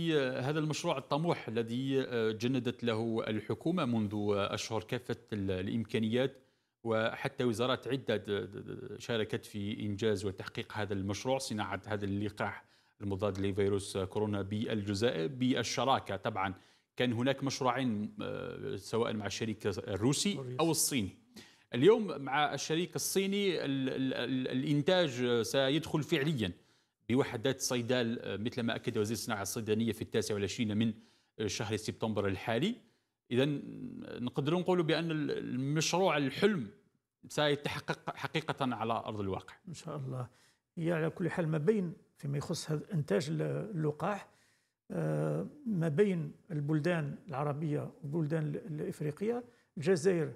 هذا المشروع الطموح الذي آه، جندت له الحكومة منذ أشهر كافة الإمكانيات وحتى وزارات عدة شاركت في إنجاز وتحقيق هذا المشروع صناعة هذا اللقاح المضاد لفيروس كورونا بالجزائر بالشراكة طبعا كان هناك مشروعين آه، سواء مع الشريك الروسي أو الصيني اليوم مع الشريك الصيني الإنتاج سيدخل فعلياً بوحدات صيدال آه، مثل ما أكد وزير الصناعة الصيدانية في التاسع والعشرين من آه، شهر سبتمبر الحالي إذا آه، نقدر نقول بأن المشروع الحلم سيتحقق حقيقة على أرض الواقع إن شاء الله هي على كل حال ما بين فيما يخص إنتاج اللقاح ما بين البلدان العربية والبلدان الإفريقية الجزائر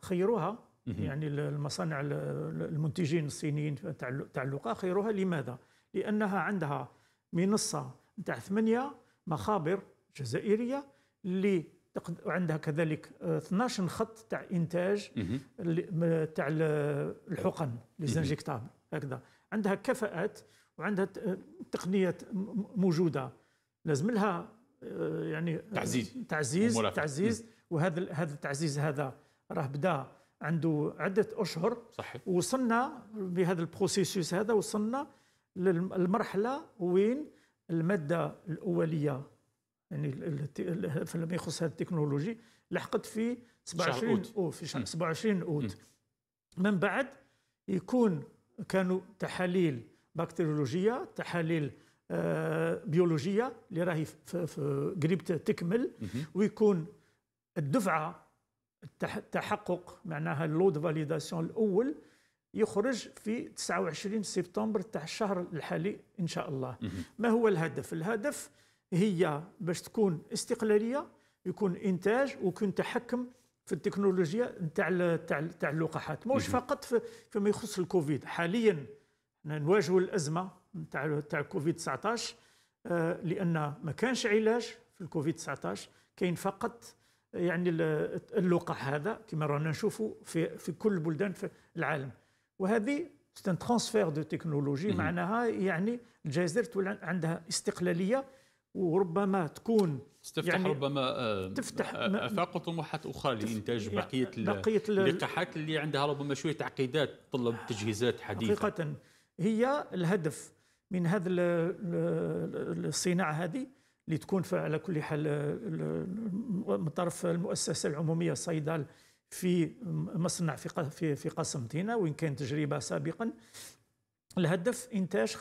خيروها يعني المصانع المنتجين الصينيين تاع اللقاء خيرها لماذا؟ لانها عندها منصه تاع ثمانيه مخابر جزائريه اللي عندها كذلك 12 آه، خط تاع انتاج تاع الحقن ليزانجيكتابل هكذا عندها كفاءات وعندها تقنيات موجوده لازم لها آه، يعني تعزيز تعزيز تعزيز وهذا هذا التعزيز هذا راه بدا عنده عده اشهر صحيح وصلنا بهذا البروسيسوس هذا وصلنا للمرحله وين الماده الاوليه يعني فيما يخص هذه التكنولوجي لحقت في 27 او في 27 اوت من بعد يكون كانوا تحاليل بكتيريولوجيه تحاليل آه، بيولوجيه اللي راهي قريب تكمل ويكون الدفعه التحقق معناها اللود فاليداسيون الاول يخرج في 29 سبتمبر تاع الشهر الحالي ان شاء الله ما هو الهدف الهدف هي باش تكون استقلاليه يكون انتاج ويكون تحكم في التكنولوجيا نتاع تاع تاع اللقاحات ماهوش فقط في فيما يخص الكوفيد حاليا نواجهوا الازمه نتاع تاع كوفيد 19 آه، لان ما كانش علاج في الكوفيد 19 كاين فقط يعني اللقاح هذا كما رانا نشوفوا في في كل البلدان في العالم وهذه ان ترانسفير دو تكنولوجي معناها يعني الجزائر تولى عندها استقلاليه وربما تكون تفتح يعني ربما آه، تفتح آه، افاق وطموحات اخرى لانتاج يعني بقيه بقيه اللقاحات اللي عندها ربما شويه تعقيدات تطلب تجهيزات حديثه حقيقه هي الهدف من هذه الصناعه هذه اللي تكون على كل حال آه، آه، من طرف المؤسسه العموميه صيدل في مصنع في في في قسنطينه وان كانت تجربه سابقا الهدف انتاج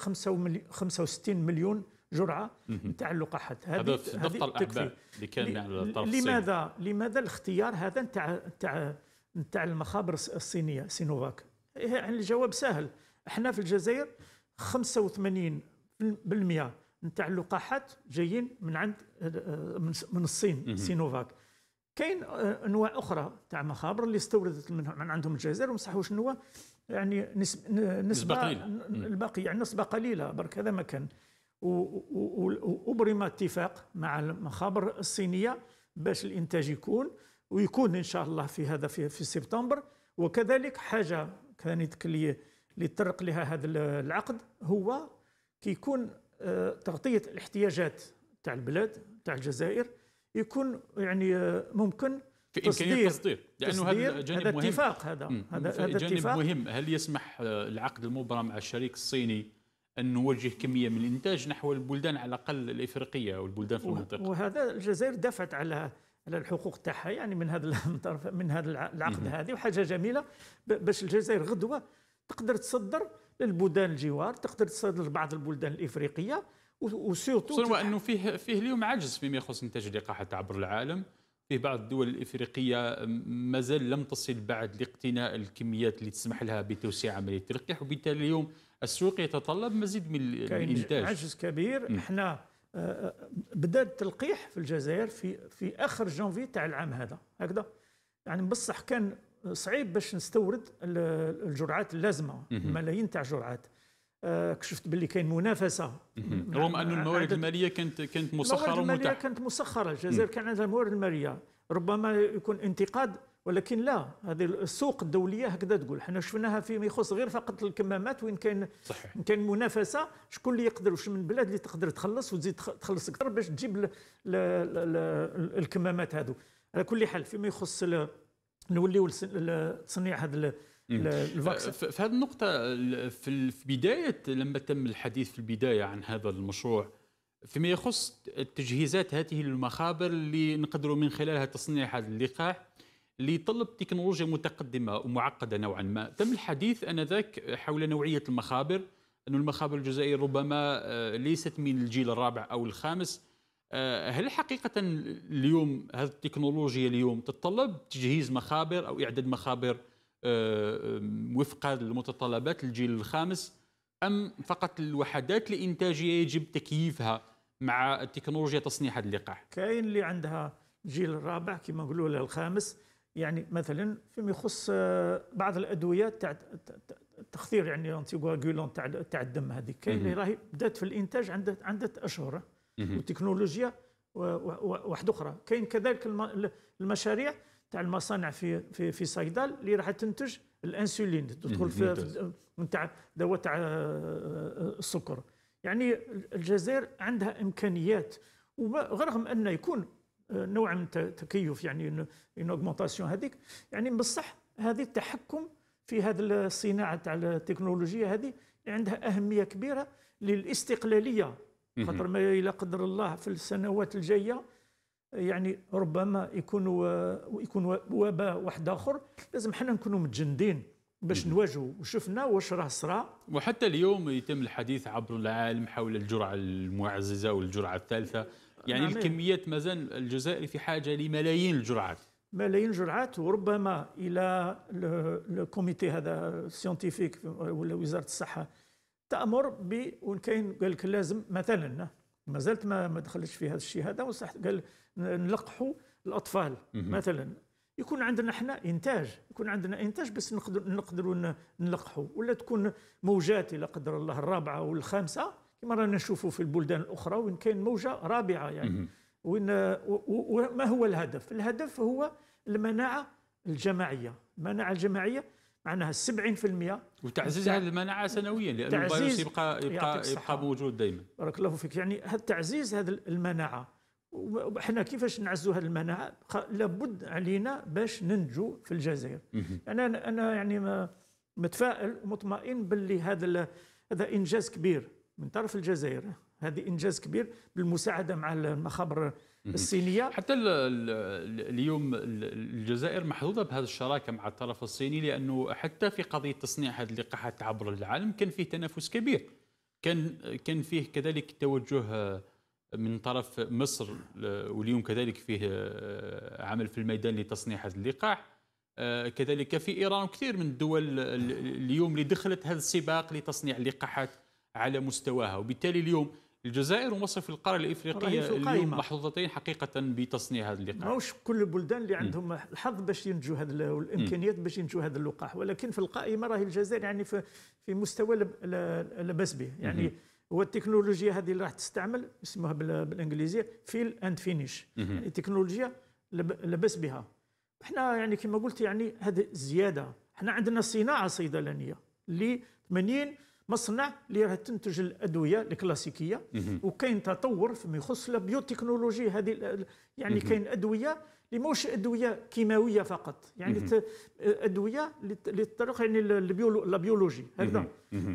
65 مليون جرعه تاع اللقاحات هذه ضبط الاحباء اللي كان على الطرف لماذا لماذا الاختيار هذا نتاع نتاع نتاع المخابر الصينيه سينوفاك إيه، يعني الجواب سهل احنا في الجزائر 85% نتاع اللقاحات جايين من عند من الصين سينوفاك كاين انواع آه، اخرى تاع مخابر اللي استوردت من, من عندهم الجزائر ومسحوا هو يعني نسب نسبه الباقي يعني نسبه قليله برك هذا ما كان وابرم اتفاق مع المخابر الصينيه باش الانتاج يكون ويكون ان شاء الله في هذا في, في سبتمبر وكذلك حاجه كانت اللي تطرق لها هذا العقد هو كيكون تغطية الاحتياجات تاع البلاد تاع الجزائر يكون يعني آه، ممكن في امكانيه التصدير لانه هذا جانب هذا مهم اتفاق هذا هذا هذا جانب مهم هل يسمح آه، العقد المبرم مع الشريك الصيني ان نوجه كميه من الانتاج نحو البلدان على الاقل الافريقيه والبلدان في المنطقه وهذا الجزائر دفعت على على الحقوق تاعها يعني من هذا من هذا العقد هذه وحاجه جميله باش الجزائر غدوه تقدر تصدر للبلدان الجوار تقدر تصل لبعض البلدان الافريقيه وسيرتو خصوصا انه فيه فيه اليوم عجز فيما يخص انتاج اللقاحات عبر العالم في بعض الدول الافريقيه مازال لم تصل بعد لاقتناء الكميات اللي تسمح لها بتوسيع عمليه التلقيح وبالتالي اليوم السوق يتطلب مزيد من الانتاج عجز كبير م. احنا آه، آه، بدا التلقيح في الجزائر في في اخر جانفي تاع العام هذا هكذا يعني بصح كان صعيب باش نستورد الجرعات اللازمه الملايين تاع الجرعات آه، كشفت باللي كاين منافسه رغم ان الموارد الماليه كانت كانت مسخره الموارد الماليه كانت مسخره الجزائر كان عندها الموارد الماليه ربما يكون انتقاد ولكن لا هذه السوق الدوليه هكذا تقول حنا شفناها فيما يخص غير فقط الكمامات وين كان صحيح. كان منافسه شكون اللي يقدر وش من بلاد اللي تقدر تخلص وتزيد تخلص اكثر باش تجيب الكمامات هذو على كل حال فيما يخص نوليو تصنيع هذا الفاكسين في هذه النقطة في بداية لما تم الحديث في البداية عن هذا المشروع فيما يخص تجهيزات هذه المخابر اللي نقدروا من خلالها تصنيع هذا اللقاح اللي تكنولوجيا متقدمة ومعقدة نوعا ما تم الحديث أنذاك حول نوعية المخابر أن المخابر الجزائرية ربما آه، ليست من الجيل الرابع أو الخامس آه، هل حقيقة اليوم هذه التكنولوجيا اليوم تتطلب تجهيز مخابر أو إعداد مخابر آه، وفق المتطلبات الجيل الخامس أم فقط الوحدات الإنتاجية يجب تكييفها مع التكنولوجيا تصنيع هذا اللقاح؟ كاين اللي عندها الجيل الرابع كما نقولوا الخامس يعني مثلا فيما يخص آه، بعض الادويه تاع التخثير يعني انتي تاع تاع الدم هذيك كاين اللي راهي بدات في الانتاج عندها عندها اشهر والتكنولوجيا واحده اخرى كاين كذلك المشاريع تاع المصانع في في في صيدل اللي راح تنتج الانسولين تدخل في نتاع دواء تاع آه، آه، السكر يعني الجزائر عندها امكانيات ورغم انه يكون آه، نوع من التكيف يعني ان اوغمونتاسيون هذيك يعني بصح هذه التحكم في هذه الصناعه تاع التكنولوجيا هذه عندها اهميه كبيره للاستقلاليه خاطر ما لا قدر الله في السنوات الجايه يعني ربما يكون يكون وباء واحد اخر لازم حنا نكونوا متجندين باش نواجهوا وشفنا واش راه صرا وحتى اليوم يتم الحديث عبر العالم حول الجرعه المعززه والجرعه الثالثه يعني نعمل. الكميات مازال الجزائري في حاجه لملايين الجرعات ملايين الجرعات وربما الى الكوميتي هذا السيونتيفيك ولا وزاره الصحه تامر ب وان كاين قال لك لازم مثلا ما زلت ما ما دخلتش في هذا الشيء هذا وصح قال نلقحوا الاطفال مثلا يكون عندنا احنا انتاج يكون عندنا انتاج بس نقدر نقدروا نلقحوا ولا تكون موجات لا قدر الله الرابعه والخامسه كما رانا نشوفوا في البلدان الاخرى وين كاين موجه رابعه يعني وين وما هو الهدف الهدف هو المناعه الجماعيه المناعه الجماعيه معناها 70% وتعزيز يعني هذه المناعه سنويا لان الفيروس يبقى يبقى يبقى موجود دائما بارك الله فيك يعني هذا تعزيز هذه المناعه وحنا كيفاش نعزوا هذه المناعه لابد علينا باش ننجو في الجزائر يعني انا يعني انا يعني متفائل ومطمئن باللي هذا هذا انجاز كبير من طرف الجزائر هذا انجاز كبير بالمساعده مع المخابر الصينيه حتى اليوم الجزائر محظوظه بهذه الشراكه مع الطرف الصيني لانه حتى في قضيه تصنيع هذه اللقاحات عبر العالم كان فيه تنافس كبير كان كان فيه كذلك توجه آه، من طرف مصر آه، واليوم كذلك فيه آه، عمل في الميدان لتصنيع هذا اللقاح كذلك في ايران وكثير من الدول اليوم اللي دخلت هذا السباق لتصنيع اللقاحات على مستواها وبالتالي اليوم الجزائر ومصر في القاره الافريقيه محظوظتين حقيقه بتصنيع هذا اللقاح ماهوش كل البلدان اللي عندهم الحظ باش ينتجوا هذا والامكانيات باش ينتجوا هذا اللقاح ولكن في القائمه راهي الجزائر يعني في, في مستوى لا باس به يعني هو التكنولوجيا هذه اللي راح تستعمل اسمها بالانجليزيه فيل اند فينيش يعني تكنولوجيا لا باس بها احنا يعني كما قلت يعني هذه زياده احنا عندنا صناعه صيدلانيه اللي 80 مصنع اللي راه تنتج الادويه الكلاسيكيه وكاين تطور فيما يخص البيوتكنولوجي هذه يعني كاين ادويه اللي ماهوش ادويه كيماويه فقط يعني ادويه للطرق يعني البيولوجي هكذا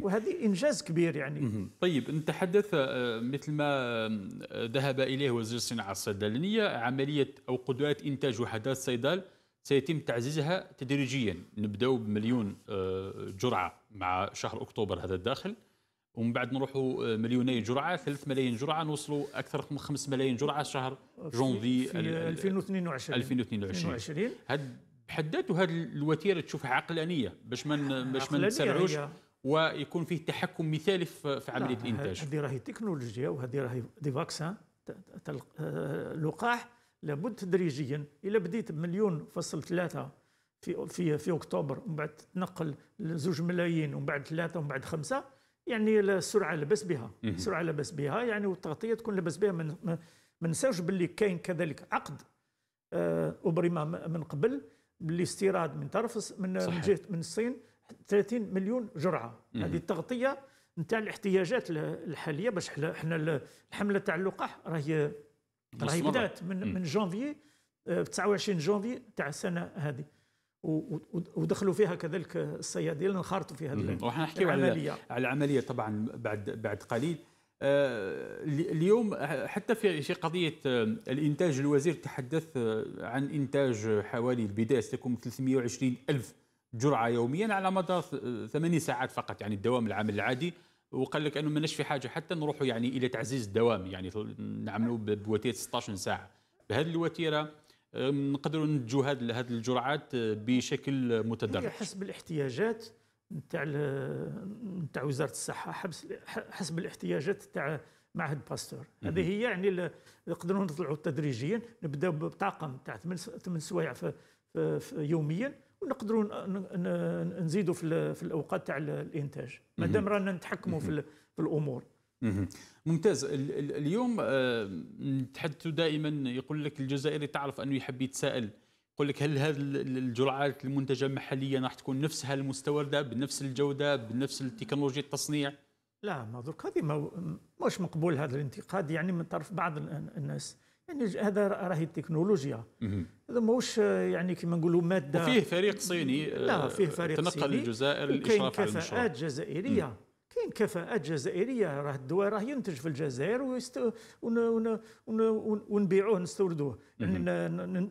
وهذه انجاز كبير يعني طيب نتحدث آه، مثل ما آه، ذهب اليه وزير الصناعه الصيدلانيه عمليه او قدرات انتاج وحدات صيدل سيتم تعزيزها تدريجيا نبداو بمليون آه، جرعه مع شهر اكتوبر هذا الداخل ومن بعد نروحوا آه، مليوني جرعه 3 ملايين جرعه نوصلوا اكثر من 5 ملايين جرعه شهر جونفي 2022 2022 هاد بحد ذاته هذه الوتيره تشوفها عقلانيه باش ما باش ما نتسرعوش ويكون فيه تحكم مثالي في عمليه الانتاج هذه راهي تكنولوجيا وهذه راهي دي فاكسان آه، لقاح لابد تدريجيا الا بديت بمليون فصل ثلاثه في في في اكتوبر ومن بعد تنقل لزوج ملايين ومن بعد ثلاثه ومن بعد خمسه يعني السرعه لاباس بها السرعه لاباس بها يعني والتغطيه تكون لاباس بها من ما نساوش باللي كاين كذلك عقد ابرم آه، من قبل بالاستيراد من طرف من صحيح. من جهه من الصين 30 مليون جرعه هذه التغطيه نتاع الاحتياجات الحاليه باش حنا الحمله تاع اللقاح راهي طلع بدات من من جونفي 29 جونفي تاع السنه هذه ودخلوا فيها كذلك الصيادين انخرطوا في هذه وحنا نحكيو على على العمليه طبعا بعد بعد قليل آه، اليوم حتى في في قضيه آه، الانتاج الوزير تحدث آه، عن انتاج حوالي البدايه ستكون 320 الف جرعه يوميا على مدار ثمانية ساعات فقط يعني الدوام العمل العادي وقال لك انه ماناش في حاجه حتى نروحوا يعني الى تعزيز الدوام يعني نعملوا بوتيره 16 ساعه بهذه الوتيره نقدروا ننتجوا هذه الجرعات بشكل متدرج حسب الاحتياجات نتاع نتاع وزاره الصحه حسب حسب الاحتياجات نتاع معهد باستور هذه هي يعني نقدروا نطلعوا تدريجيا نبداو بطاقم تاع ثمان سوايع يوميا ونقدروا نزيدوا في, في الاوقات تاع الانتاج مادام رانا نتحكموا في, في الامور ممتاز اليوم آه، نتحدث دائما يقول لك الجزائري تعرف انه يحب يتساءل يقول لك هل هذه الجرعات المنتجه محليا راح تكون نفسها المستورده بنفس الجوده بنفس التكنولوجيا التصنيع؟ لا ما درك هذه مش مقبول هذا الانتقاد يعني من طرف بعض الناس يعني هذا راهي التكنولوجيا هذا ماهوش آه، يعني كما نقولوا ماده وفيه فريق صيني لا آه، فيه فريق تنقل صيني الجزائر على المشروع كفاءات جزائريه كاين كفاءات جزائريه راه الدواء راه ينتج في الجزائر ويست... ون... ون... ون... ونبيعوه نستوردوه يعني ن...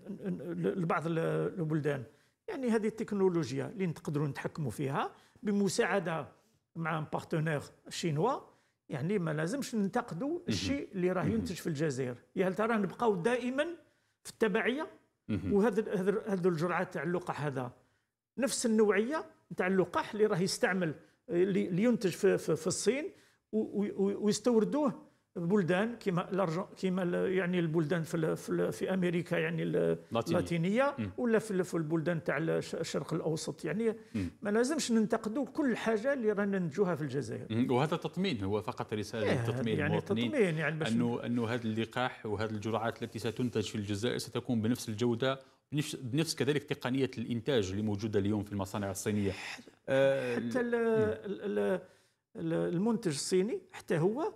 لبعض البلدان يعني هذه التكنولوجيا اللي نقدروا نتحكموا فيها بمساعده مع بارتنير شينوا يعني ما لازمش ننتقدوا الشيء اللي راه ينتج في الجزائر يا هل ترى نبقاو دائما في التبعيه وهذا هذا الجرعه تاع اللقاح هذا نفس النوعيه تاع اللقاح اللي راه يستعمل اللي ينتج في, في, في الصين ويستوردوه بلدان كما كما يعني البلدان في في, امريكا يعني اللاتينيه ولا في, البلدان تاع الشرق الاوسط يعني ما لازمش ننتقدوا كل حاجه اللي رانا ننتجوها في الجزائر وهذا تطمين هو فقط رساله إيه تطمين يعني تطمين يعني انه انه هذا اللقاح وهذه الجرعات التي ستنتج في الجزائر ستكون بنفس الجوده بنفس كذلك تقنيه الانتاج اللي موجوده اليوم في المصانع الصينيه حتى آه، المنتج الصيني حتى هو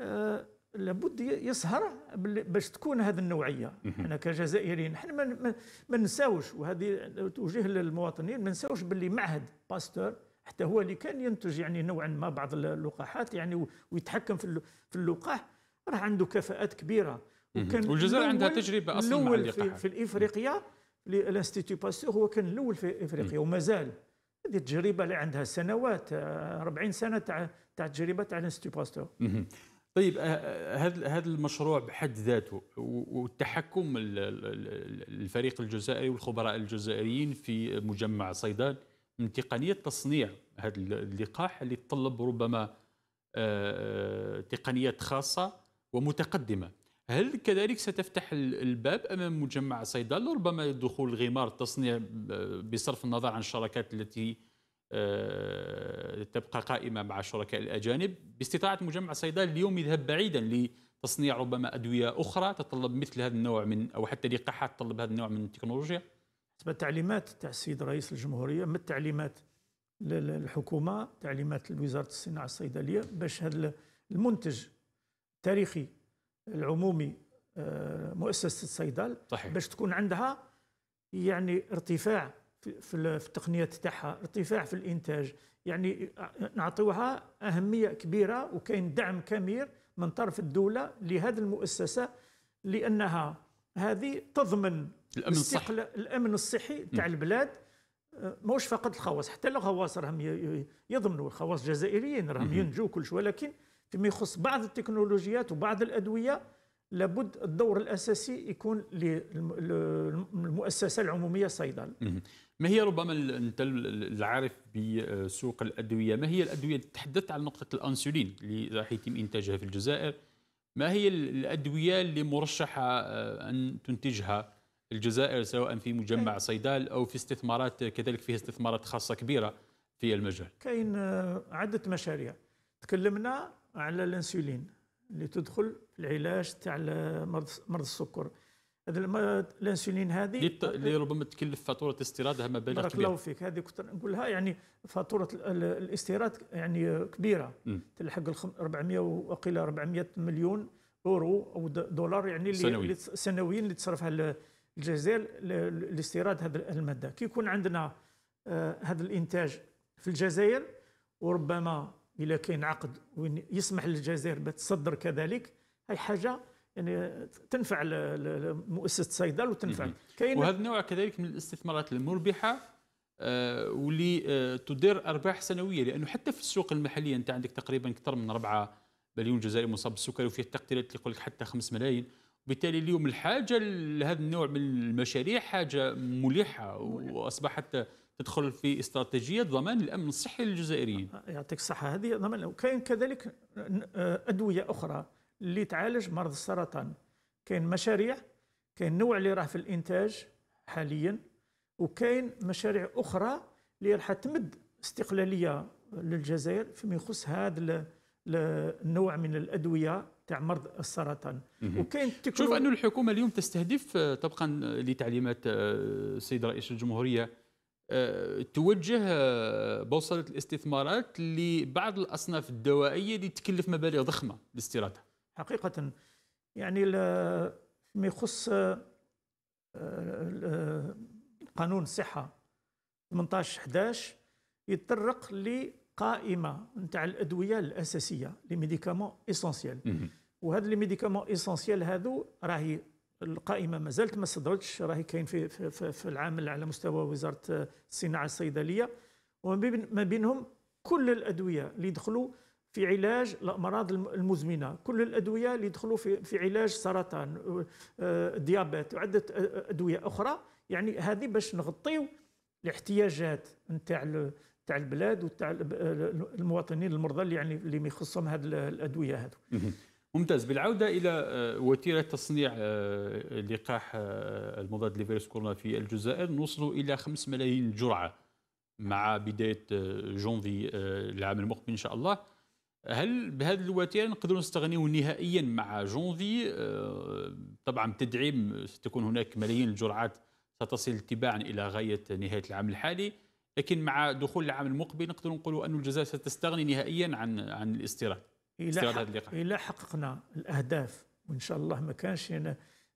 آه، لابد يسهر باش تكون هذه النوعيه انا كجزائريين نحن ما, من نساوش وهذه توجيه للمواطنين ما نساوش باللي معهد باستور حتى هو اللي كان ينتج يعني نوعا ما بعض اللقاحات يعني ويتحكم في في اللقاح راه عنده كفاءات كبيره وكان والجزائر عندها تجربه اصلا مع اللقاحات في, في افريقيا الانستيتو باستور هو كان الاول في افريقيا ومازال هذه التجربه اللي عندها سنوات 40 آه، سنه تاع تاع التجربه تاع الانستيتو باستور طيب آه، آه، هذا هذا المشروع بحد ذاته والتحكم الفريق الجزائري والخبراء الجزائريين في مجمع صيدان من تقنيه تصنيع هذا اللقاح اللي تطلب ربما آه، تقنيات خاصه ومتقدمه هل كذلك ستفتح الباب امام مجمع صيدان ربما دخول غمار التصنيع بصرف النظر عن الشراكات التي آه، تبقى قائمة مع الشركاء الأجانب باستطاعة مجمع صيدال اليوم يذهب بعيدا لتصنيع ربما أدوية أخرى تطلب مثل هذا النوع من أو حتى لقاحات تطلب هذا النوع من التكنولوجيا حسب التعليمات تاع السيد رئيس الجمهورية من التعليمات للحكومة تعليمات وزارة الصناعة الصيدلية باش هذا المنتج التاريخي العمومي آه، مؤسسة الصيدل صحيح. باش تكون عندها يعني ارتفاع في التقنيات تاعها ارتفاع في الانتاج يعني نعطيوها اهميه كبيره وكاين دعم كبير من طرف الدوله لهذه المؤسسه لانها هذه تضمن الامن الصحي الامن الصحي تاع البلاد موش فقط الخواص حتى الخواص راهم يضمنوا الخواص الجزائريين راهم ينجوا كل شيء ولكن فيما يخص بعض التكنولوجيات وبعض الادويه لابد الدور الاساسي يكون للمؤسسه العموميه صيدل ما هي ربما انت العارف بسوق الادويه، ما هي الادويه؟ تحدثت عن نقطه الانسولين اللي راح يتم انتاجها في الجزائر. ما هي الادويه اللي مرشحه آه، ان تنتجها الجزائر سواء في مجمع صيدال او في استثمارات كذلك فيها استثمارات خاصه كبيره في المجال؟ كاين آه، عده مشاريع. تكلمنا على الانسولين اللي تدخل في العلاج تاع مرض مرض السكر هذا الانسولين هذه اللي ربما تكلف فاتوره استيرادها مبالغ بارك الله فيك هذه كنت نقولها يعني فاتوره الاستيراد يعني كبيره تلحق 400 وقيل 400 مليون اورو او دولار يعني سنوي. سنويا اللي تصرفها الجزائر لاستيراد هذه الماده كي يكون عندنا آه، هذا الانتاج في الجزائر وربما الا كاين عقد وين يسمح للجزائر بتصدر كذلك اي حاجه يعني تنفع مؤسسه صيدل وتنفع كاين وهذا النوع كذلك من الاستثمارات المربحه آه، واللي آه، تدير ارباح سنويه لانه حتى في السوق المحليه انت عندك تقريبا اكثر من 4 مليون جزائري مصاب بالسكري وفي التقديرات اللي يقول لك حتى 5 ملايين وبالتالي اليوم الحاجه لهذا النوع من المشاريع حاجه ملحه واصبحت تدخل في استراتيجيه ضمان الامن الصحي للجزائريين. آه، يعطيك الصحه هذه ضمان وكاين كذلك آه، ادويه اخرى اللي تعالج مرض السرطان. كاين مشاريع كاين نوع اللي راه في الانتاج حاليا وكاين مشاريع اخرى اللي راح تمد استقلاليه للجزائر فيما يخص هذا النوع من الادويه تاع مرض السرطان وكاين تشوف انه الحكومه اليوم تستهدف آه، طبقا لتعليمات السيد رئيس الجمهوريه آه، توجه آه، بوصله الاستثمارات لبعض الاصناف الدوائيه اللي تكلف مبالغ ضخمه لاستيرادها حقيقه يعني فيما يخص آه، قانون الصحه 18 11 يتطرق لقائمه نتاع الادويه الاساسيه لي ميديكامون إيسونسيال وهاد لي ميديكامون إيسونسيال هذو راهي القائمه ما زالت ما صدرتش راهي كاين في, في, في, في العمل على مستوى وزاره الصناعه الصيدليه وما بينهم كل الادويه اللي يدخلوا في علاج الامراض المزمنه كل الادويه اللي يدخلوا في, في علاج سرطان الديابات آه، وعده آه، ادويه اخرى يعني هذه باش نغطيو الاحتياجات نتاع تاع البلاد وتاع المواطنين المرضى اللي يعني اللي يخصهم هذه الادويه هذو ممتاز بالعوده الى آه، وتيره تصنيع آه، لقاح آه، المضاد لفيروس كورونا في الجزائر نوصل الى 5 ملايين جرعه مع بدايه جونفي العام المقبل ان شاء الله هل بهذه الوتيره نقدروا نستغنيوا نهائيا مع جونفي طبعا تدعيم ستكون هناك ملايين الجرعات ستصل تباعا الى غايه نهايه العام الحالي لكن مع دخول العام المقبل نقدر نقولوا أن الجزائر ستستغني نهائيا عن عن الاستيراد الى الى حققنا الاهداف وان شاء الله ما كانش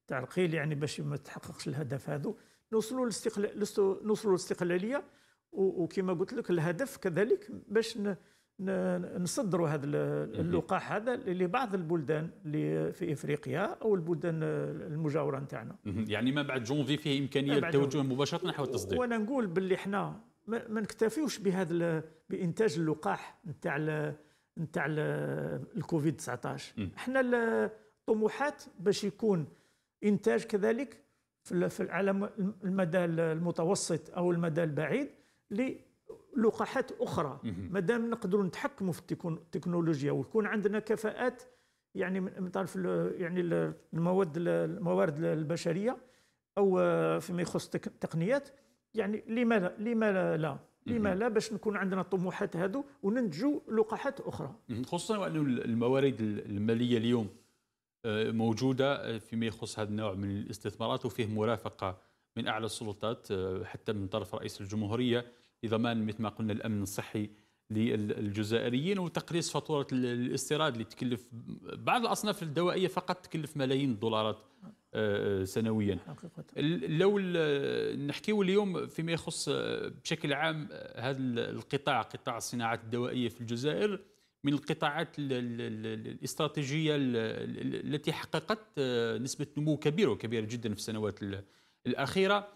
تعرقيل يعني باش ما تحققش الهدف هذا نوصلوا للاستقلال نوصلوا للاستقلاليه وكما قلت لك الهدف كذلك باش نصدروا هذا اللقاح هذا لبعض البلدان اللي في افريقيا او البلدان المجاوره نتاعنا. يعني ما بعد جونفي فيه امكانيه التوجه مباشره نحو التصدير. وانا نقول باللي احنا ما نكتفيوش بهذا بانتاج اللقاح نتاع نتاع الكوفيد 19 حنا الطموحات باش يكون انتاج كذلك في على المدى المتوسط او المدى البعيد للقاحات اخرى ما دام نقدروا نتحكموا في التكنولوجيا ويكون عندنا كفاءات يعني من طرف يعني المواد الموارد البشريه او فيما يخص التقنيات يعني لماذا لا لما لا لما لا باش نكون عندنا الطموحات هذو وننتجوا لقاحات أخرى خصوصا وأن الموارد المالية اليوم آه، موجودة آه، فيما يخص هذا النوع من الاستثمارات وفيه مرافقة من أعلى السلطات آه، حتى من طرف رئيس الجمهورية لضمان مثل ما قلنا الأمن الصحي للجزائريين وتقليص فاتورة الاستيراد اللي تكلف بعض الأصناف الدوائية فقط تكلف ملايين الدولارات سنويا حقيقة. لو نحكيو اليوم فيما يخص بشكل عام هذا القطاع قطاع الصناعات الدوائيه في الجزائر من القطاعات الاستراتيجيه التي حققت آه، نسبه نمو كبيره وكبيره جدا في السنوات الاخيره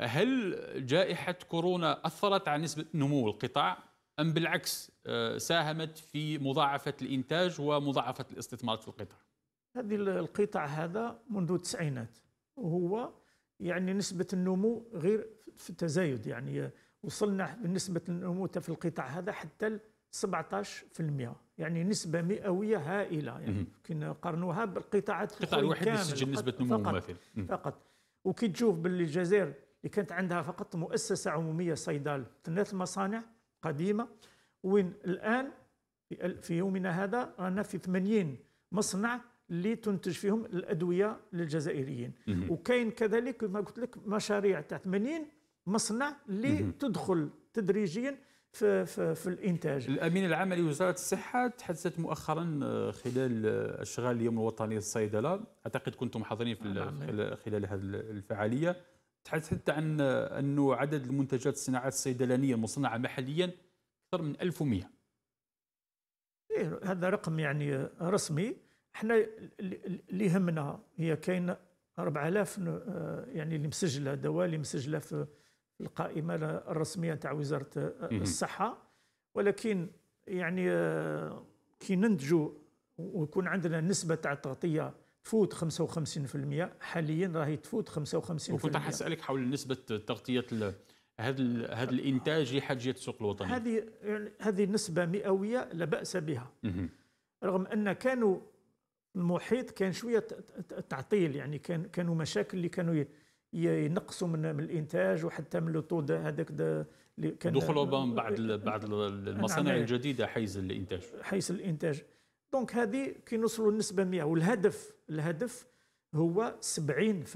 هل جائحه كورونا اثرت على نسبه نمو القطاع ام بالعكس آه، ساهمت في مضاعفه الانتاج ومضاعفه الاستثمار في القطاع هذه القطاع هذا منذ التسعينات وهو يعني نسبة النمو غير في التزايد يعني وصلنا بالنسبة النمو في القطاع هذا حتى 17% يعني نسبة مئوية هائلة يعني كنا قارنوها بالقطاعات القطاع الوحيد اللي سجل نسبة نمو مماثل فقط وكي تشوف باللي الجزائر اللي كانت عندها فقط مؤسسة عمومية صيدلة ثلاث مصانع قديمة وين الآن في يومنا هذا رانا في 80 مصنع اللي تنتج فيهم الادويه للجزائريين وكاين كذلك كما قلت لك مشاريع تاع 80 مصنع اللي تدخل تدريجيا في, في, في الانتاج الامين العام لوزاره الصحه تحدثت مؤخرا خلال اشغال اليوم الوطني للصيدله اعتقد كنتم حاضرين في نعم. خلال هذه الفعاليه تحدثت عن انه عدد المنتجات الصناعات الصيدلانيه المصنعه محليا اكثر من 1100 إيه هذا رقم يعني رسمي احنا اللي يهمنا هي كاين 4000 آه، يعني اللي مسجله دواء اللي مسجله في القائمه الرسميه تاع وزاره آه، الصحه ولكن يعني آه، كي ننتجوا ويكون عندنا نسبه تاع التغطيه تفوت 55% حاليا راهي تفوت 55% وكنت اسالك حول نسبه تغطيه هذا هذا الانتاج لحاجيه السوق الوطني هذه يعني هذه نسبه مئويه لا باس بها رغم ان كانوا المحيط كان شويه تعطيل يعني كان كانوا مشاكل اللي كانوا ينقصوا من الانتاج وحتى من لو هذاك كان دخول اوباما بعد بعد نعم، نعم. المصانع الجديده حيز الانتاج حيز الانتاج دونك هذه كي نوصلوا النسبه 100 والهدف الهدف هو 70%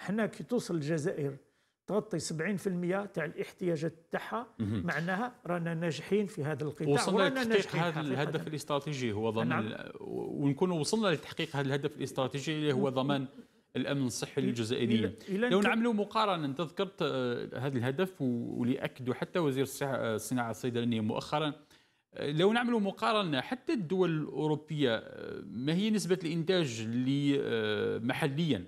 حنا كي توصل الجزائر تغطي 70% تاع الاحتياجات تاعها معناها رانا ناجحين في هذا القطاع وصلنا لتحقيق هذا الهدف الاستراتيجي هو ضمان نعم. ونكون وصلنا لتحقيق هذا الهدف الاستراتيجي اللي هو ضمان الامن الصحي للجزائريين لو نعملوا مقارنه انت ذكرت آه، هذا الهدف واللي اكدوا حتى وزير آه، الصناعه الصيدلانيه مؤخرا آه، لو نعملوا مقارنه حتى الدول الاوروبيه ما هي نسبه الانتاج اللي محليا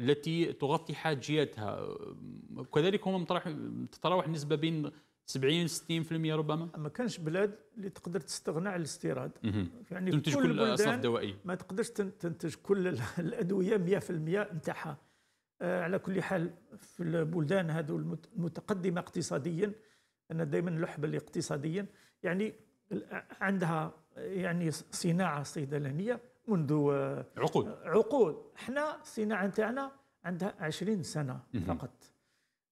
التي تغطي حاجياتها وكذلك هم تتراوح النسبه بين 70 60% ربما ما كانش بلاد اللي تقدر تستغنى على الاستيراد يعني تنتج كل, الاصناف الدوائيه ما تقدرش تنتج كل الادويه 100% نتاعها آه، على كل حال في البلدان هذو المتقدمه اقتصاديا انا دائما نلحب اقتصاديا يعني عندها يعني صناعه صيدلانيه منذ آه، عقود عقود احنا الصناعه نتاعنا عندها 20 سنه فقط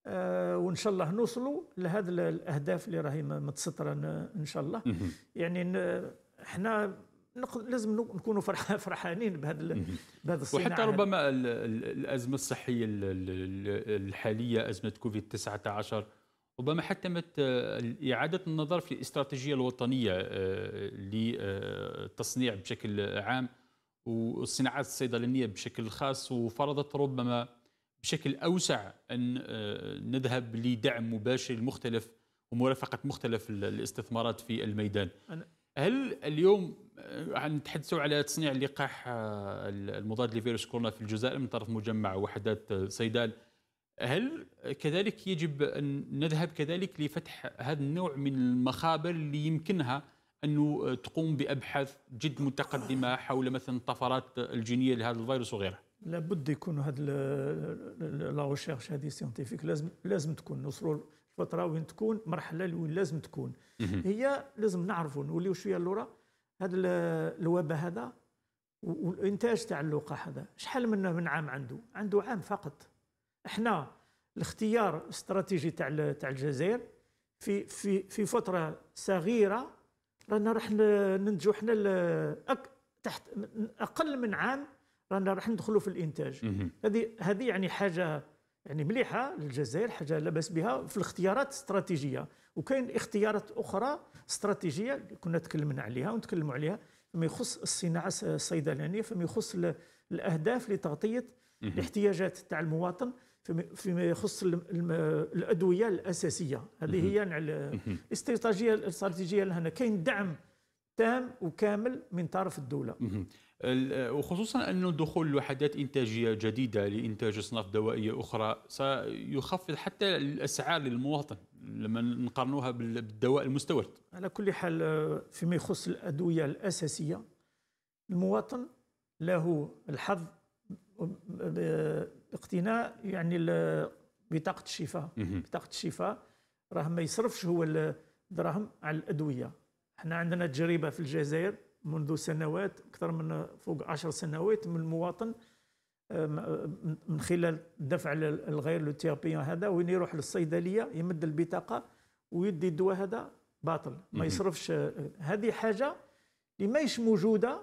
آه وان شاء الله نوصلوا لهذه الاهداف اللي راهي متسطره ان شاء الله يعني احنا لازم نكونوا فرحانين بهذا بهذا الصناعه وحتى ربما الازمه الصحيه الحاليه ازمه كوفيد 19 ربما حتمت إعادة النظر في الاستراتيجية الوطنية للتصنيع آه، بشكل عام والصناعات الصيدلانيه بشكل خاص وفرضت ربما بشكل اوسع ان آه، نذهب لدعم مباشر لمختلف ومرافقه مختلف الاستثمارات في الميدان. هل اليوم آه، نتحدثوا على تصنيع اللقاح آه، المضاد لفيروس كورونا في الجزائر من طرف مجمع وحدات صيدال هل كذلك يجب ان نذهب كذلك لفتح هذا النوع من المخابر اللي يمكنها انه آه، تقوم بابحاث جد متقدمه حول مثلا الطفرات آه، الجينيه لهذا الفيروس وغيره لابد يكون هذا لا ريشيرش هذه سيانتيفيك لازم لازم تكون نوصلوا الفتره وين تكون مرحله وين لازم تكون هي لازم نعرفوا نوليو شويه لورا هذا الوباء هذا والانتاج تاع اللقاح هذا شحال من من عام عنده عنده عام فقط احنا الاختيار الاستراتيجي تاع تاع الجزائر في في في فتره صغيره رانا راح ننتجو حنا تحت اقل من عام رانا راح ندخلوا في الانتاج هذه هذه يعني حاجه يعني مليحه للجزائر حاجه لا باس بها في الاختيارات الاستراتيجيه وكاين اختيارات اخرى استراتيجيه كنا تكلمنا عليها ونتكلموا عليها فيما يخص الصناعه الصيدلانيه فيما يخص الاهداف لتغطيه الاحتياجات تاع المواطن فيما يخص الادويه الاساسيه هذه هي يعني الاستراتيجيه الاستراتيجيه لهنا كاين دعم تام وكامل من طرف الدوله وخصوصا أن دخول وحدات إنتاجية جديدة لإنتاج أصناف دوائية أخرى سيخفض حتى الأسعار للمواطن لما نقارنوها بالدواء المستورد على كل حال آه، فيما يخص الأدوية الأساسية المواطن له الحظ باقتناء يعني بطاقه الشفاء بطاقه الشفاء راه ما يصرفش هو الدراهم على الادويه احنا عندنا تجربه في الجزائر منذ سنوات اكثر من فوق عشر سنوات من المواطن آه، آه، من خلال الدفع الغير لوتيابي هذا وين يروح للصيدليه يمد البطاقه ويدي الدواء هذا باطل ما يصرفش آه، هذه حاجه اللي ماهيش موجوده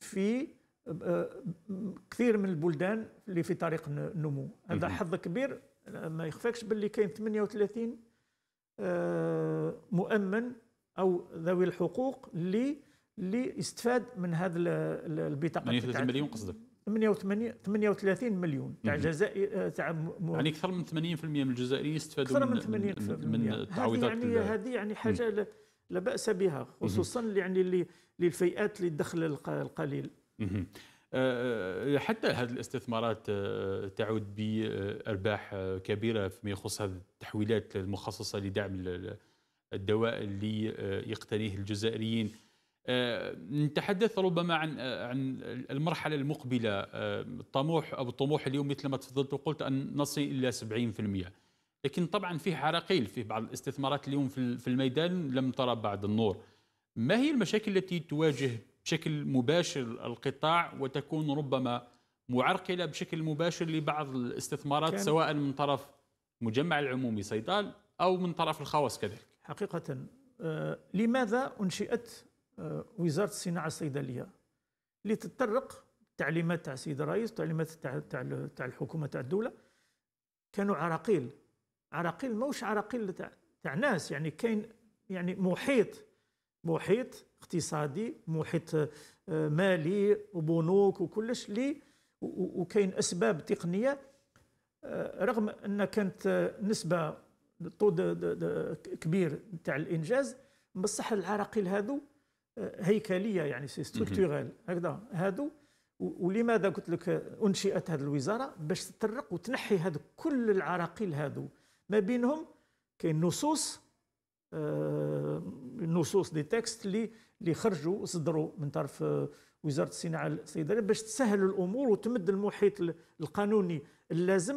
في كثير من البلدان اللي في طريق النمو هذا حظ كبير ما يخفاكش باللي كاين 38 آه، مؤمن او ذوي الحقوق اللي اللي استفاد من هذه البطاقه 38 مليون قصدك 88 38 مليون تاع الجزائر آه، تاع م... يعني اكثر من 80% من الجزائريين استفادوا من من, من, من التعويضات يعني- هذه يعني هذه يعني حاجه لا باس بها خصوصا يعني للفئات اللي الدخل القليل أه، أه، حتى هذه الاستثمارات أه، تعود بارباح كبيره فيما يخص هذه التحويلات المخصصه لدعم الدواء اللي يقتنيه الجزائريين نتحدث ربما عن عن المرحله المقبله الطموح او الطموح اليوم مثل ما تفضلت وقلت ان نصل الى 70% لكن طبعا فيه عراقيل في بعض الاستثمارات اليوم في الميدان لم ترى بعد النور ما هي المشاكل التي تواجه بشكل مباشر القطاع وتكون ربما معرقله بشكل مباشر لبعض الاستثمارات سواء من طرف المجمع العمومي صيدال او من طرف الخواص كذلك. حقيقه آه، لماذا انشئت آه، وزاره الصناعه الصيدليه؟ لتتطرق تعليمات تاع السيد الرئيس تعليمات تاع تاع الحكومه تاع الدوله كانوا عراقيل عراقيل موش عراقيل تاع تاع ناس يعني كاين يعني محيط محيط اقتصادي محيط آه، مالي وبنوك وكلش لي وكاين اسباب تقنيه آه، رغم ان كانت آه، نسبه طود كبير تاع الانجاز بصح العراقيل هذو هيكليه يعني سي ستركتورال هكذا هذو ولماذا قلت لك انشئت هذه الوزاره باش تطرق وتنحي هذو كل العراقيل هذو ما بينهم كاين نصوص النصوص آه، دي تكست اللي اللي خرجوا صدروا من طرف آه، وزاره الصناعه الصيدليه باش تسهل الامور وتمد المحيط القانوني اللازم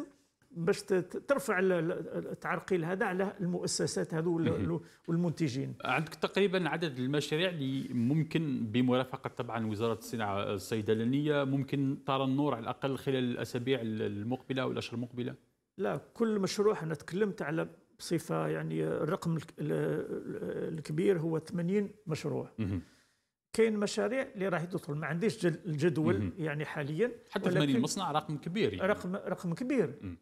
باش ترفع التعرقيل هذا على المؤسسات هذو والمنتجين عندك تقريبا عدد المشاريع اللي ممكن بمرافقه طبعا وزاره الصناعه الصيدلانيه ممكن ترى النور على الاقل خلال الاسابيع المقبله والاشهر المقبله لا كل مشروع انا تكلمت على بصفه يعني الرقم الكبير هو 80 مشروع كاين مشاريع اللي راح تدخل ما عنديش الجدول يعني حاليا حتى 80 مصنع رقم كبير يعني. رقم رقم كبير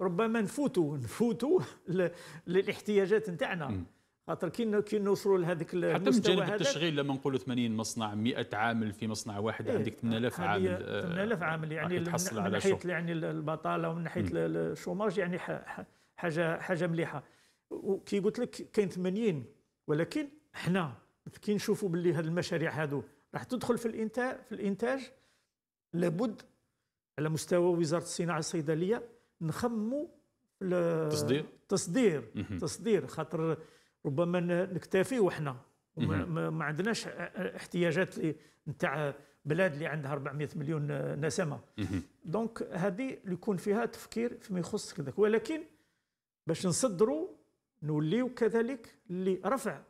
ربما نفوتوا نفوتوا للاحتياجات نتاعنا خاطر كي كي نوصلوا لهذيك حتى من جانب التشغيل لما نقولوا 80 مصنع 100 عامل في مصنع واحد إيه عندك 8000 عامل 8000 آه، عامل يعني من ناحيه يعني البطاله ومن ناحيه الشوماج يعني ح ح حاجه حاجه مليحه وكي قلت لك كاين 80 ولكن حنا كي نشوفوا باللي هذه المشاريع هذو راح تدخل في الانتاج في الانتاج لابد على مستوى وزاره الصناعه الصيدليه نخموا التصدير التصدير تصدير خاطر ربما نكتفي وحنا ما عندناش احتياجات نتاع بلاد اللي عندها 400 مليون نسمه دونك هذه اللي يكون فيها تفكير فيما يخص ولكن باش نصدروا نوليو كذلك لرفع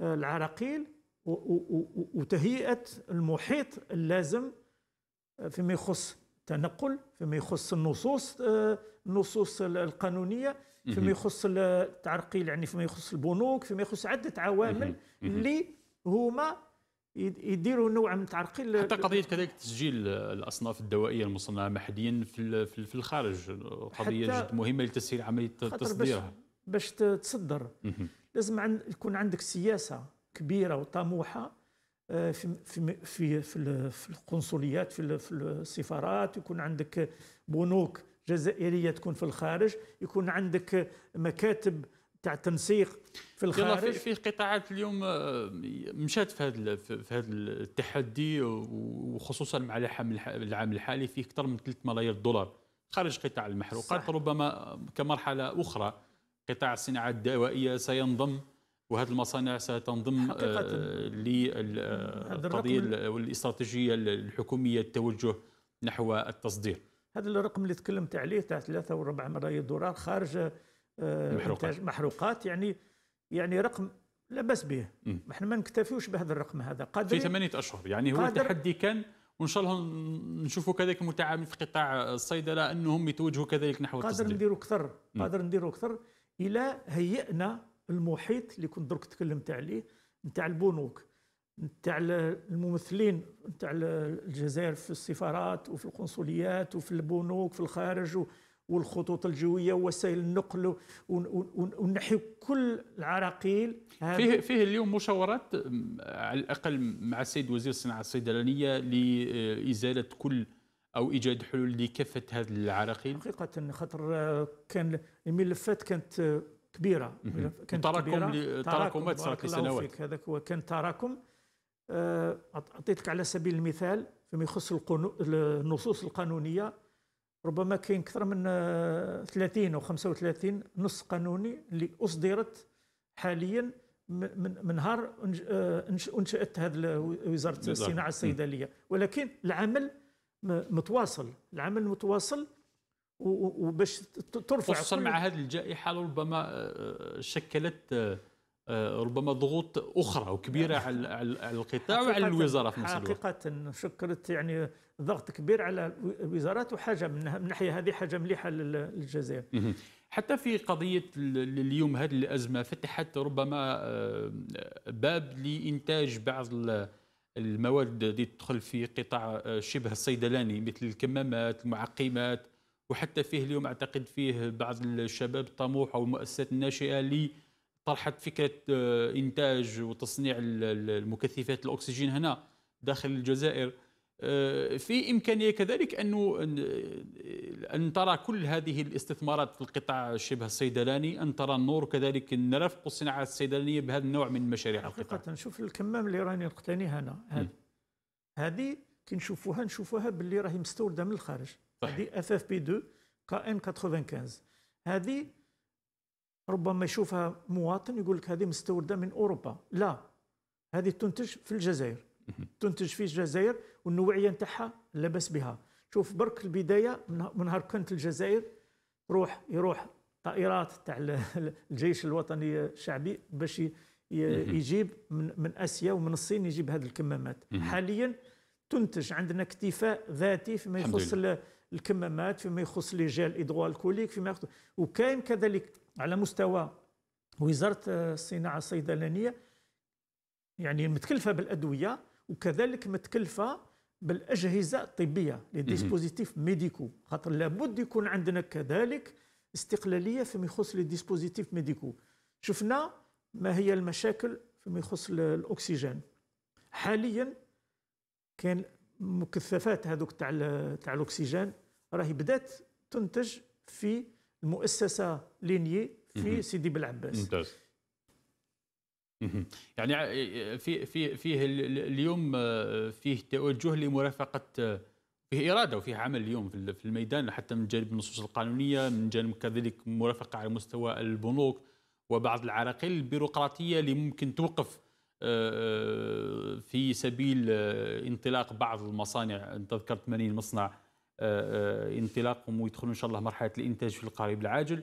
آه، العراقيل وتهيئه المحيط اللازم آه، فيما يخص التنقل فيما يخص النصوص آه، النصوص القانونيه فيما يخص التعرقيل يعني فيما يخص البنوك فيما يخص عده عوامل اللي هما يديروا نوع من تعرقل حتى قضيه كذلك تسجيل الاصناف الدوائيه المصنعه محليا في في الخارج قضيه جد مهمه لتسهيل عمليه تصديرها باش تصدر لازم عن يكون عندك سياسه كبيره وطموحه آه، في في في في القنصليات في في السفارات يكون عندك بنوك جزائريه تكون في الخارج يكون عندك مكاتب تاع التنسيق في الخارج في, في قطاعات اليوم آه، مشات في هذا في هذا التحدي وخصوصا مع العام الحالي فيه اكثر من 3 ملايير دولار خارج قطاع المحروقات صح. ربما كمرحله اخرى قطاع الصناعه الدوائيه سينضم وهذه المصانع ستنضم آه، للقضيه آه، والاستراتيجيه الحكوميه التوجه نحو التصدير هذا الرقم اللي تكلمت عليه تاع ثلاثة 4 ملايير دولار خارج آه، محروقات محروقات يعني يعني رقم لا باس به احنا ما نكتفيوش بهذا الرقم هذا قادر في ثمانيه اشهر يعني هو التحدي كان وان شاء الله نشوفوا كذلك المتعاملين في قطاع الصيدله انهم يتوجهوا كذلك نحو قادر نديروا اكثر قادر نديروا اكثر الى هيئنا المحيط اللي كنت درك تكلمت عليه نتاع البنوك نتاع الممثلين نتاع الجزائر في السفارات وفي القنصليات وفي البنوك في الخارج والخطوط الجويه ووسائل النقل ونحي كل العراقيل فيه فيه اليوم مشاورات على الاقل مع السيد وزير الصناعه الصيدلانيه لازاله كل او ايجاد حلول لكافه هذه العراقيل حقيقه خاطر آه، كان الملفات كانت آه، كبيره كانت تراكم تراكمات صارت لسنوات هذاك هو كان تراكم آه، اعطيتك على سبيل المثال فيما يخص النصوص القانونيه ربما كاين اكثر من 30 آه، او 35 نص قانوني اللي اصدرت حاليا من نهار آه، انشات هذه وزاره الصناعه الصيدليه ولكن العمل متواصل العمل متواصل وباش ترفع خصوصا مع هذه الجائحه ربما آه، شكلت آه، ربما ضغوط اخرى وكبيره يعني على على القطاع وعلى الوزاره في نفس الوقت حقيقه شكرت يعني ضغط كبير على الوزارات وحاجه من ناحيه هذه حاجه مليحه للجزائر حتى في قضيه اليوم هذه الازمه فتحت ربما آه، باب لانتاج بعض المواد اللي تدخل في قطاع آه، شبه الصيدلاني مثل الكمامات المعقمات وحتى فيه اليوم اعتقد فيه بعض الشباب الطموح او المؤسسات الناشئه طرحت فكره آه، انتاج وتصنيع المكثفات الاكسجين هنا داخل الجزائر آه، في امكانيه كذلك انه آه، ان ترى كل هذه الاستثمارات في القطاع شبه الصيدلاني ان ترى النور كذلك نرفق الصناعه الصيدلانيه بهذا النوع من المشاريع حقيقه القطاع. شوف الكمام اللي راني نقتني هنا هذه كي نشوفوها نشوفوها باللي راهي مستورده من الخارج هذه اف اف بي 2 كا ان 95 هذه ربما يشوفها مواطن يقول لك هذه مستورده من اوروبا لا هذه تنتج في الجزائر تنتج في الجزائر والنوعيه نتاعها لبس بها شوف برك البدايه من نهار كنت الجزائر روح يروح طائرات تاع الجيش الوطني الشعبي باش يجيب من, من اسيا ومن الصين يجيب هذه الكمامات حاليا تنتج عندنا اكتفاء ذاتي فيما يخص الكمامات فيما يخص لي جيل ادغوالكوليك فيما يخص وكاين كذلك على مستوى وزاره الصناعه الصيدلانيه يعني متكلفه بالادويه وكذلك متكلفه بالاجهزه الطبيه لي ديسبوزيتيف ميديكو خاطر لابد يكون عندنا كذلك استقلاليه فيما يخص لي ديسبوزيتيف ميديكو شفنا ما هي المشاكل فيما يخص الاكسجين حاليا كان مكثفات هذوك تاع تاع الاكسجين راهي بدات تنتج في المؤسسه لينيي في سيدي بلعباس ممتاز يعني في في فيه اليوم آه، فيه توجه لمرافقه آه، فيه اراده وفيه عمل اليوم في الميدان حتى من جانب النصوص القانونيه من جانب كذلك مرافقه على مستوى البنوك وبعض العراقيل البيروقراطيه اللي ممكن توقف آه، في سبيل انطلاق بعض المصانع انت ذكرت 80 مصنع آه، آه، انطلاقهم ويدخلوا ان شاء الله مرحله الانتاج في القريب العاجل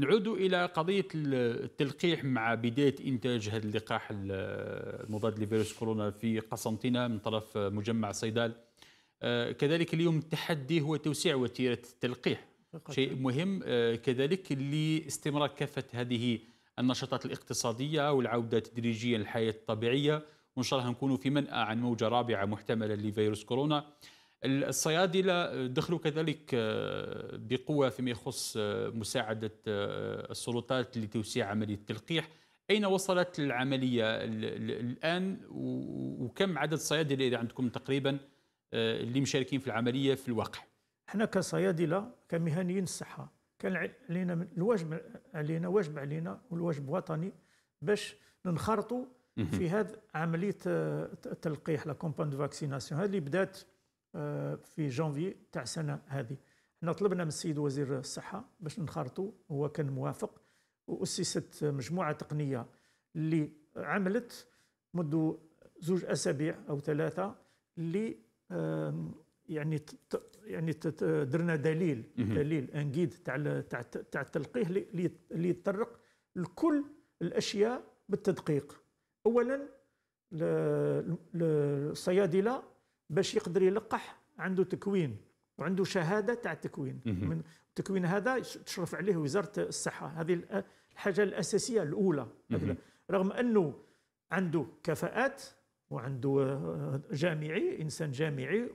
نعود الى قضيه التلقيح مع بدايه انتاج هذا اللقاح المضاد لفيروس كورونا في قسنطينه من طرف مجمع صيدال آه، كذلك اليوم التحدي هو توسيع وتيره التلقيح شيء مهم كذلك لاستمرار كافه هذه النشاطات الاقتصاديه والعوده تدريجيا للحياه الطبيعيه وان شاء الله نكونوا في منأى عن موجه رابعه محتمله لفيروس كورونا الصيادله آه، دخلوا كذلك آه، بقوه فيما يخص آه، مساعده السلطات لتوسيع عمليه التلقيح اين وصلت العمليه الان وكم عدد الصيادله اذا عندكم تقريبا اللي مشاركين في العمليه في الواقع احنا كصيادله كمهنيين الصحه كان علينا الواجب علينا واجب علينا والواجب وطني باش ننخرطوا في هذه عمليه التلقيح لا كومبان دو فاكسيناسيون هذه اللي بدات آه، في جانفي تاع السنه هذه احنا طلبنا من السيد وزير الصحه باش نخرطوا هو كان موافق واسست مجموعه تقنيه اللي عملت منذ زوج اسابيع او ثلاثه اللي يعني يعني درنا دليل دليل ان تاع تاع تاع التلقيح اللي يتطرق لكل الاشياء بالتدقيق اولا الصيادله باش يقدر يلقح عنده تكوين وعنده شهاده تاع التكوين من التكوين هذا تشرف عليه وزاره الصحه هذه الحاجه الاساسيه الاولى رغم انه عنده كفاءات وعنده آه، جامعي انسان جامعي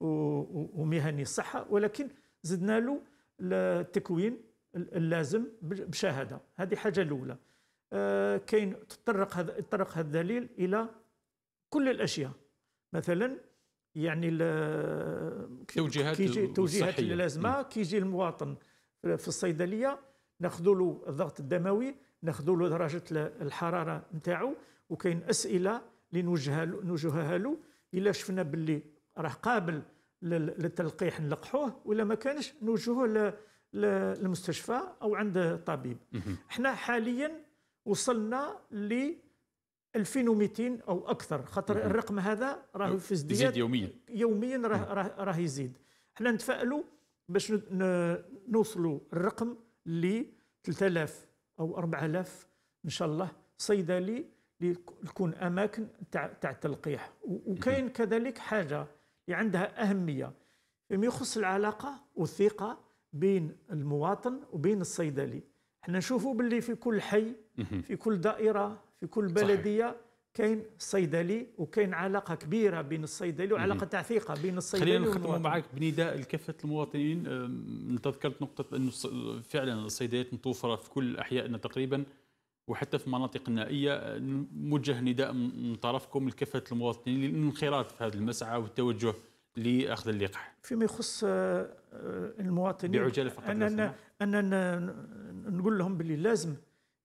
ومهني الصحه ولكن زدنا له التكوين اللازم بشهاده هذه حاجه الاولى آه، كاين تطرق هذا تطرق هذا الدليل الى كل الاشياء مثلا يعني التوجيهات كيجي التوجيهات اللي لازمه كيجي المواطن في الصيدليه ناخذ له الضغط الدموي ناخذ له درجه الحراره نتاعو وكاين اسئله اللي نوجهها نوجهها له الا شفنا باللي راه قابل للتلقيح نلقحوه ولا ما كانش نوجهوه للمستشفى او عند طبيب احنا حاليا وصلنا ل 2200 او اكثر خاطر الرقم هذا راه في ازدياد يزيد يوميا يوميا راه راه, راه يزيد حنا نتفائلوا باش نوصلوا الرقم ل 3000 او 4000 ان شاء الله صيدلي تكون اماكن تاع تاع التلقيح وكاين كذلك حاجه اللي عندها اهميه فيما يخص العلاقه والثقه بين المواطن وبين الصيدلي احنا نشوفوا باللي في كل حي في كل دائره في كل بلديه كاين صيدلي وكاين علاقه كبيره بين الصيدلي وعلاقه تاع ثقه بين الصيدلي خلينا نختم معك بنداء لكافه المواطنين انت ذكرت نقطه انه فعلا الصيدليات متوفره في كل احيائنا تقريبا وحتى في مناطق النائيه موجه نداء من طرفكم لكافه المواطنين للانخراط في هذا المسعى والتوجه لاخذ اللقاح فيما يخص أه، أه، المواطنين بعجاله فقط اننا اننا نقول لهم باللي لازم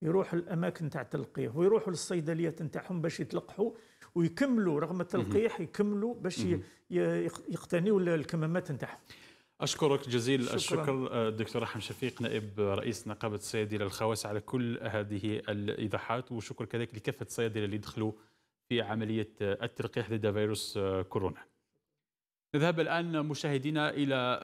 يروحوا الاماكن تاع التلقيح ويروحوا للصيدليات نتاعهم باش يتلقحوا ويكملوا رغم التلقيح يكملوا باش يقتنيوا الكمامات نتاعهم اشكرك جزيل شكرا. الشكر الدكتور آه، احمد شفيق نائب رئيس نقابه الصيادله الخواس على كل هذه الايضاحات وشكر كذلك لكافه الصيادله اللي دخلوا في عمليه آه، التلقيح ضد فيروس آه، كورونا نذهب الان مشاهدينا الى